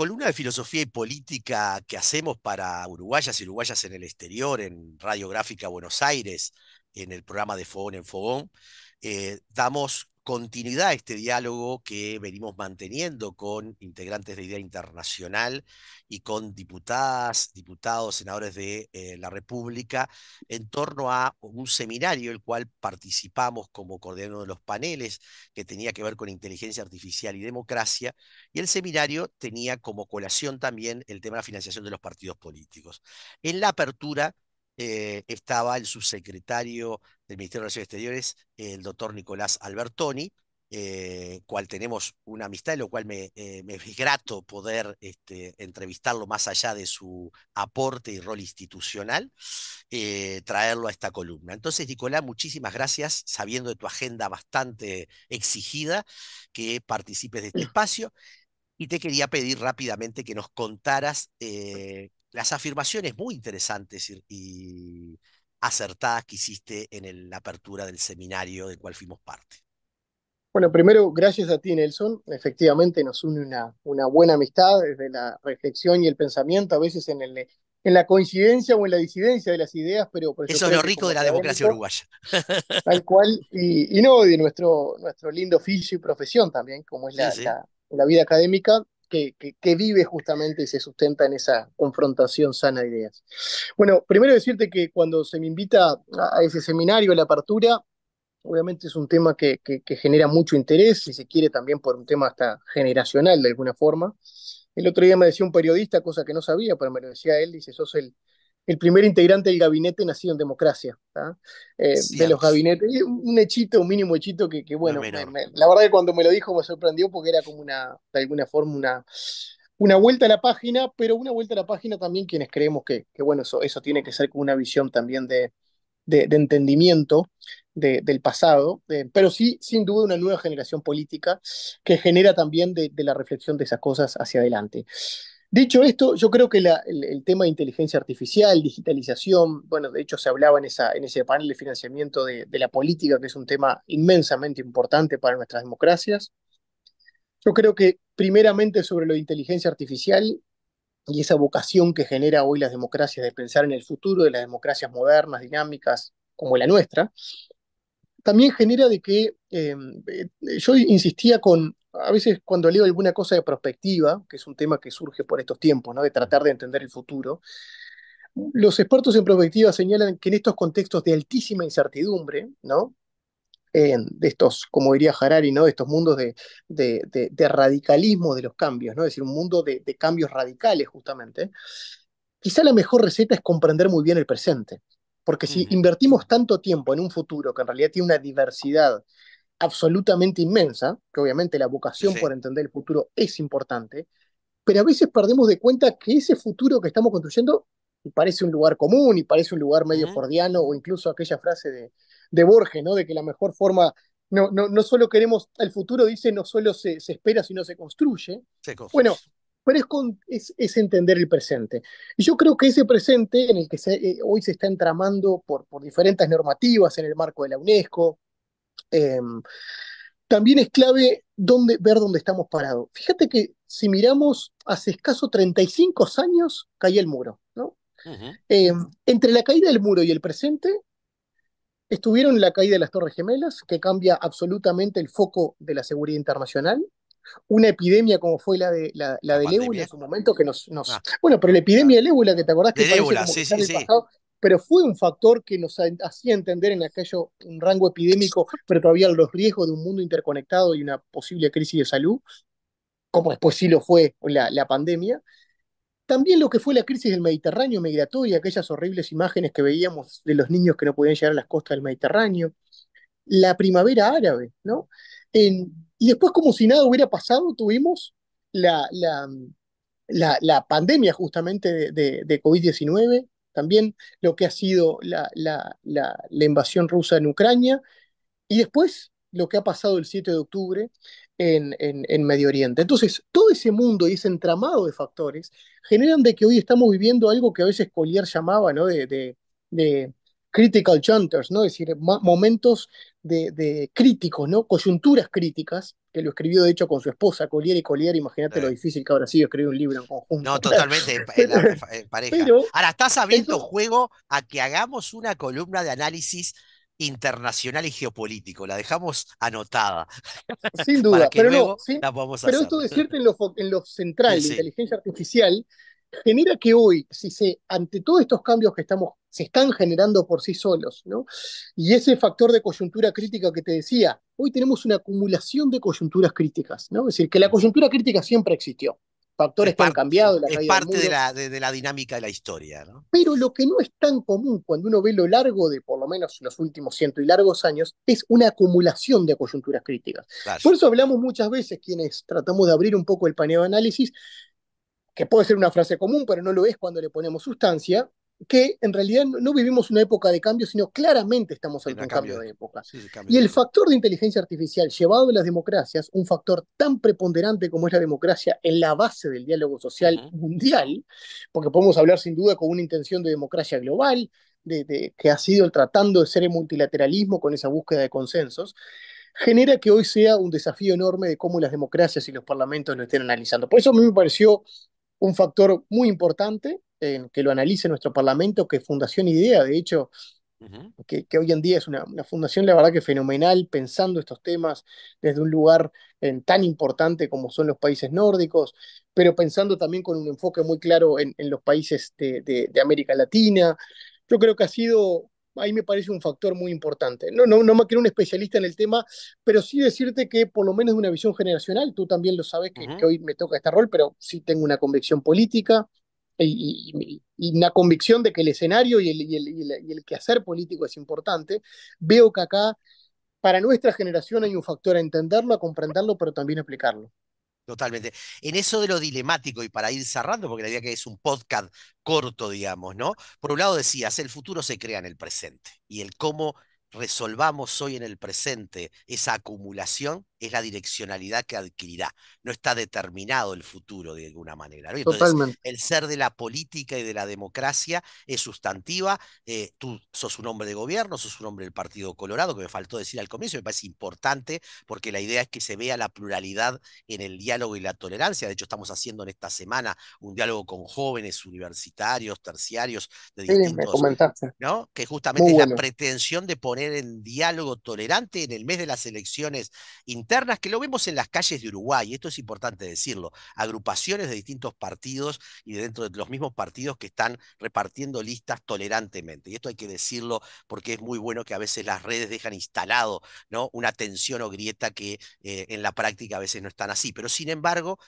columna de filosofía y política que hacemos para uruguayas y uruguayas en el exterior, en Radio Gráfica Buenos Aires, en el programa de Fogón en Fogón, eh, damos continuidad a este diálogo que venimos manteniendo con integrantes de Idea Internacional y con diputadas, diputados, senadores de eh, la República en torno a un seminario el cual participamos como coordinador de los paneles que tenía que ver con inteligencia artificial y democracia y el seminario tenía como colación también el tema de la financiación de los partidos políticos. En la apertura eh, estaba el subsecretario del Ministerio de Relaciones Exteriores, el doctor Nicolás Albertoni, eh, cual tenemos una amistad, lo cual me, eh, es grato poder este, entrevistarlo más allá de su aporte y rol institucional, traerlo a esta columna. Entonces, Nicolás, muchísimas gracias, sabiendo de tu agenda bastante exigida, que participes de este espacio. Y te quería pedir rápidamente que nos contaras las afirmaciones muy interesantes y, acertadas que hiciste en la apertura del seminario del cual fuimos parte. Bueno, primero, gracias a ti, Nelson. Efectivamente, nos une una, buena amistad desde la reflexión y el pensamiento, a veces en, la coincidencia o en la disidencia de las ideas, pero... por Eso es lo rico de la democracia uruguaya. Tal cual, y, no de nuestro, lindo oficio y profesión también, como es la vida académica, que, vive justamente y se sustenta en esa confrontación sana de ideas. Bueno, primero decirte que cuando se me invita a ese seminario, a la apertura, obviamente es un tema que, que genera mucho interés, y se quiere también por un tema hasta generacional de alguna forma. El otro día me decía un periodista, cosa que no sabía, pero me lo decía él, dice, sos el, el primer integrante del gabinete nacido en democracia, eh, de los gabinetes. Un hechito, un mínimo hechito que, bueno, la verdad que cuando me lo dijo me sorprendió porque era como una, de alguna forma, una, una vuelta a la página, pero una vuelta a la página también quienes creemos que, bueno, eso, eso tiene que ser como una visión también de, de, entendimiento de, del pasado, pero sí, sin duda, una nueva generación política que genera también de, la reflexión de esas cosas hacia adelante. Dicho esto, yo creo que el, tema de inteligencia artificial, digitalización, bueno, de hecho se hablaba en, ese panel de financiamiento de, la política, que es un tema inmensamente importante para nuestras democracias. Yo creo que primeramente sobre lo de inteligencia artificial y esa vocación que genera hoy las democracias de pensar en el futuro de las democracias modernas, dinámicas, como la nuestra, también genera de que eh, eh, yo insistía con, a veces cuando leo alguna cosa de prospectiva, que es un tema que surge por estos tiempos, ¿no? de tratar de entender el futuro, los expertos en prospectiva señalan que en estos contextos de altísima incertidumbre, ¿no? de estos, como diría Harari, ¿no? de estos mundos de, radicalismo de los cambios, ¿no? es decir, un mundo de, cambios radicales justamente, quizá la mejor receta es comprender muy bien el presente, porque si invertimos tanto tiempo en un futuro que en realidad tiene una diversidad absolutamente inmensa, que obviamente la vocación por entender el futuro es importante, pero a veces perdemos de cuenta que ese futuro que estamos construyendo parece un lugar común y parece un lugar medio fordiano o incluso aquella frase de, Borges, ¿no? De que la mejor forma, no, no, no solo queremos, el futuro dice, no solo se, se espera, sino se construye. Bueno, pero es, es, entender el presente. Y yo creo que ese presente en el que eh, hoy se está entramando por, por diferentes normativas en el marco de la UNESCO, Em, también es clave dónde, ver dónde estamos parados. Fíjate que si miramos hace escaso 35 años, caía el muro. ¿no? Em, entre la caída del muro y el presente, estuvieron la caída de las Torres Gemelas, que cambia absolutamente el foco de la seguridad internacional. Una epidemia como fue la, de, la, del en su momento, que nos. Ah. Bueno, pero la epidemia de ah. del que te acordás que, pasado, pero fue un factor que nos hacía entender en aquello un rango epidémico, pero todavía los riesgos de un mundo interconectado y una posible crisis de salud, como después sí lo fue la, pandemia. También lo que fue la crisis del Mediterráneo migratoria, aquellas horribles imágenes que veíamos de los niños que no podían llegar a las costas del Mediterráneo, la primavera árabe, ¿no? y después, como si nada hubiera pasado, tuvimos la, pandemia justamente de COVID-19, también lo que ha sido la, la, invasión rusa en Ucrania y después lo que ha pasado el 7 de octubre en, en, Medio Oriente. Entonces, todo ese mundo y ese entramado de factores generan de que hoy estamos viviendo algo que a veces Collier llamaba, ¿no? de, de critical chanters, ¿no? Es decir, momentos de, de, críticos, ¿no? Coyunturas críticas, que lo escribió de hecho con su esposa, Collier y Collier, imagínate lo difícil que habrá sido escribir un libro en conjunto. No, totalmente, pareja. Ahora, estás abriendo juego a que hagamos una columna de análisis internacional y geopolítico, la dejamos anotada. Sin duda, pero la pero esto decirte en lo, en lo central, inteligencia artificial genera que hoy, si se, ante todos estos cambios que estamos se están generando por sí solos. ¿no? Y ese factor de coyuntura crítica que te decía, hoy tenemos una acumulación de coyunturas críticas, ¿no? es decir, que la coyuntura crítica siempre existió. Factores que han cambiado. es parte de la, dinámica de la historia. Pero lo que no es tan común cuando uno ve lo largo de por lo menos los últimos ciento y largos años es una acumulación de coyunturas críticas. Por eso hablamos muchas veces, quienes tratamos de abrir un poco el paneo de análisis, que puede ser una frase común, pero no lo es cuando le ponemos sustancia, que en realidad no vivimos una época de cambio, sino claramente estamos en un cambio, de época. Y el factor de inteligencia artificial llevado de las democracias, un factor tan preponderante como es la democracia en la base del diálogo social mundial, porque podemos hablar sin duda con una intención de democracia global, de, que ha sido el tratando de ser el multilateralismo con esa búsqueda de consensos, genera que hoy sea un desafío enorme de cómo las democracias y los parlamentos lo estén analizando. Por eso a mí me pareció un factor muy importante que lo analice nuestro Parlamento, que Fundación Idea, de hecho, que, hoy en día es una, fundación, la verdad que fenomenal, pensando estos temas desde un lugar eh, tan importante como son los países nórdicos, pero pensando también con un enfoque muy claro en, los países de, América Latina. Yo creo que ha sido ahí me parece un factor muy importante. No, no, no me quiero un especialista en el tema, pero sí decirte que por lo menos de una visión generacional, tú también lo sabes que, que hoy me toca este rol, pero sí tengo una convicción política, y, y, una convicción de que el escenario y el, quehacer político es importante, veo que acá para nuestra generación hay un factor a entenderlo, a comprenderlo, pero también a Totalmente. En eso de lo dilemático, y para ir cerrando, porque la idea que es un podcast corto, digamos, ¿no? Por un lado decías, el futuro se crea en el presente, y el cómo resolvamos hoy en el presente esa acumulación es la direccionalidad que adquirirá. No está determinado el futuro de alguna manera. El ser de la política y de la democracia es sustantiva. Eh, tú sos un hombre de gobierno, sos un hombre del Partido Colorado, que me faltó decir al comienzo, me parece importante porque la idea es que se vea la pluralidad en el diálogo y la tolerancia. De hecho, estamos haciendo en esta semana un diálogo con jóvenes universitarios, terciarios, de distintos, ¿no? que justamente es la pretensión de poner en diálogo tolerante en el mes de las elecciones que lo vemos en las calles de Uruguay, esto es importante decirlo, agrupaciones de distintos partidos y dentro de los mismos partidos que están repartiendo listas tolerantemente. Y esto hay que decirlo porque es muy bueno que a veces las redes dejan instalado ¿no? una tensión o grieta que eh, en la práctica a veces no están así. Pero sin embargo,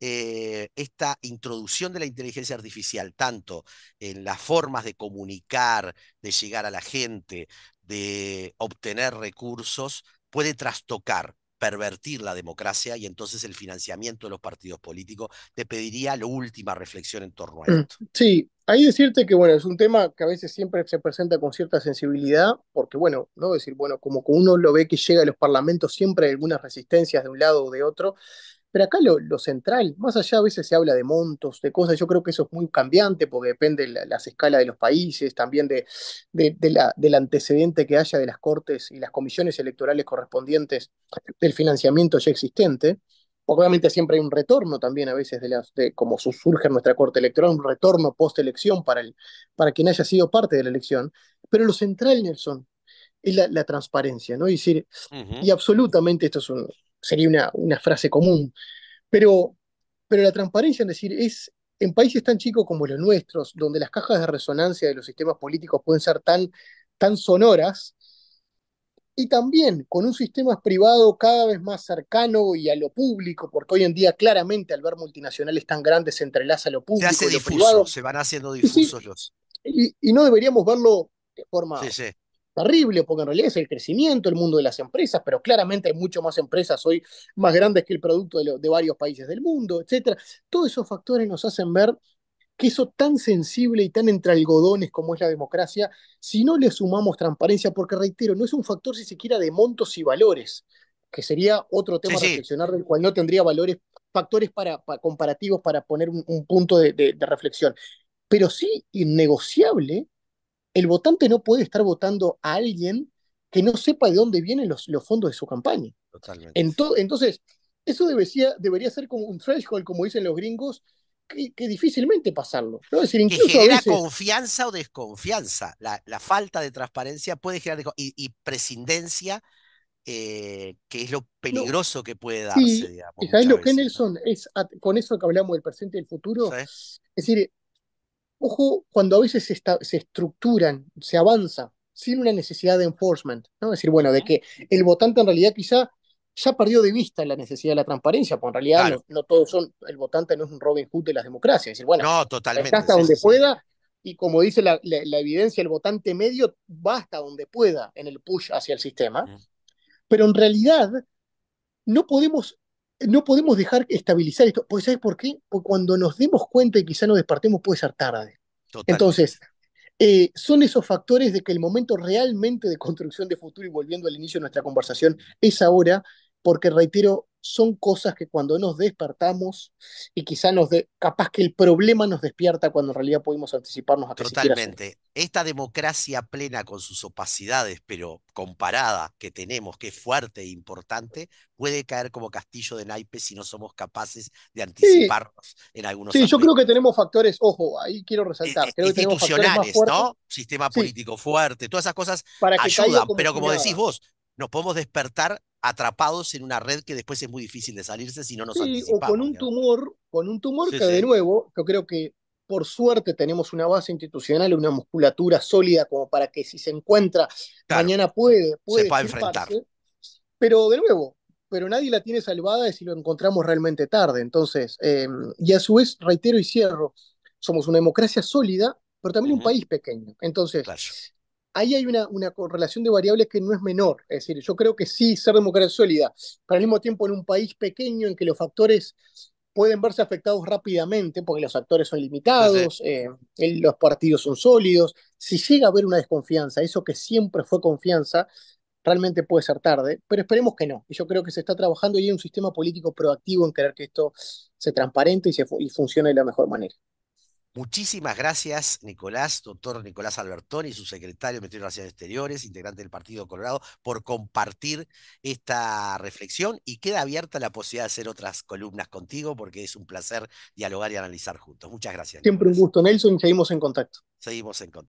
eh, esta introducción de la inteligencia artificial, tanto en las formas de comunicar, de llegar a la gente, de obtener recursos, puede trastocar pervertir la democracia y entonces el financiamiento de los partidos políticos. Te pediría la última reflexión en torno a mm, esto. Sí, hay decirte que bueno, es un tema que a veces siempre se presenta con cierta sensibilidad, porque bueno, ¿no? decir, bueno, como uno lo ve que llega a los parlamentos siempre hay algunas resistencias de un lado o de otro, pero acá lo, central, más allá a veces se habla de montos, de cosas, yo creo que eso es muy cambiante porque depende de las escalas de los países, también de, del antecedente que haya de las cortes y las comisiones electorales correspondientes del financiamiento ya existente. obviamente siempre hay un retorno también a veces de las, de como surge en nuestra corte electoral, un retorno post-elección para, el, para quien haya sido parte de la elección. Pero lo central, Nelson, es la, transparencia, ¿no? Y decir, y absolutamente esto es un, sería una, una frase común, pero, pero la transparencia, es decir, es en países tan chicos como los nuestros, donde las cajas de resonancia de los sistemas políticos pueden ser tan, tan sonoras, y también con un sistema privado cada vez más cercano y a lo público, porque hoy en día claramente al ver multinacionales tan grandes se entrelaza lo público. Se hace se van haciendo difusos los... Y, y, no deberíamos verlo de forma sí, sí terrible, porque en realidad es el crecimiento, el mundo de las empresas, pero claramente hay mucho más empresas hoy más grandes que el producto de, varios países del mundo, etc. Todos esos factores nos hacen ver que eso tan sensible y tan entre algodones como es la democracia, si no le sumamos transparencia, porque reitero, no es un factor si siquiera de montos y valores, que sería otro tema a reflexionar del cual no tendría valores, factores para, comparativos para poner un, punto de, de reflexión, pero sí innegociable el votante no puede estar votando a alguien que no sepa de dónde vienen los, fondos de su campaña. Totalmente. entonces, eso debería, ser como un threshold, como dicen los gringos, que, difícilmente pasarlo. que genera confianza o desconfianza. La, falta de transparencia puede generar y, y prescindencia, eh, que es lo peligroso que puede darse. Sí. Digamos, con eso que hablamos del presente y el futuro. Es decir, Ojo, cuando a veces se, estructuran, se avanza sin una necesidad de enforcement, ¿no? Es decir, bueno, de que el votante en realidad quizá ya perdió de vista la necesidad de la transparencia, porque en realidad no, todos son, el votante no es un Robin Hood de las democracias. Es decir, bueno, no, hasta donde pueda, y como dice la, evidencia, el votante medio va hasta donde pueda en el push hacia el sistema, pero en realidad no podemos no podemos dejar estabilizar esto. Pues, ¿Sabes por qué? Porque cuando nos demos cuenta y quizá nos despertemos puede ser tarde. Entonces, eh, son esos factores de que el momento realmente de construcción de futuro, y volviendo al inicio de nuestra conversación, es ahora, porque reitero, son cosas que cuando nos despertamos y quizás nos capaz que el problema nos despierta cuando en realidad pudimos anticiparnos a que Totalmente. Esta democracia plena con sus opacidades, pero comparada que tenemos, que es fuerte e importante, puede caer como castillo de naipes si no somos capaces de anticiparnos en algunos Sí, yo creo que tenemos factores, ojo, ahí quiero resaltar, e-, Institucionales, ¿no? Sistema político fuerte, todas esas cosas ayudan, pero como decís vos, nos podemos despertar atrapados en una red que después es muy difícil de salirse si no nos sí, O con un tumor, con un tumor que de nuevo, yo creo que por suerte tenemos una base institucional, una musculatura sólida como para que si se encuentra mañana puede, puede se enfrentar. Pero de nuevo, pero nadie la tiene salvada de si lo encontramos realmente tarde. Entonces, em, y a su vez, reitero y cierro, somos una democracia sólida, pero también un país pequeño. Entonces, ahí hay una, correlación de variables que no es menor. Es decir, yo creo que sí ser democracia sólida, pero al mismo tiempo en un país pequeño en que los factores pueden verse afectados rápidamente porque los actores son limitados, eh, los partidos son sólidos. Si llega a haber una desconfianza, eso que siempre fue confianza, realmente puede ser tarde, pero esperemos que no. Y yo creo que se está trabajando y hay un sistema político proactivo en querer que esto se transparente y, se y funcione de la mejor manera. Muchísimas gracias, Nicolás, doctor Nicolás Albertoni, su secretario de Ministerio de Relaciones Exteriores, integrante del Partido Colorado, por compartir esta reflexión y queda abierta la posibilidad de hacer otras columnas contigo porque es un placer dialogar y analizar juntos. Muchas gracias. Siempre un gusto, Nelson, seguimos en contacto. Seguimos en contacto.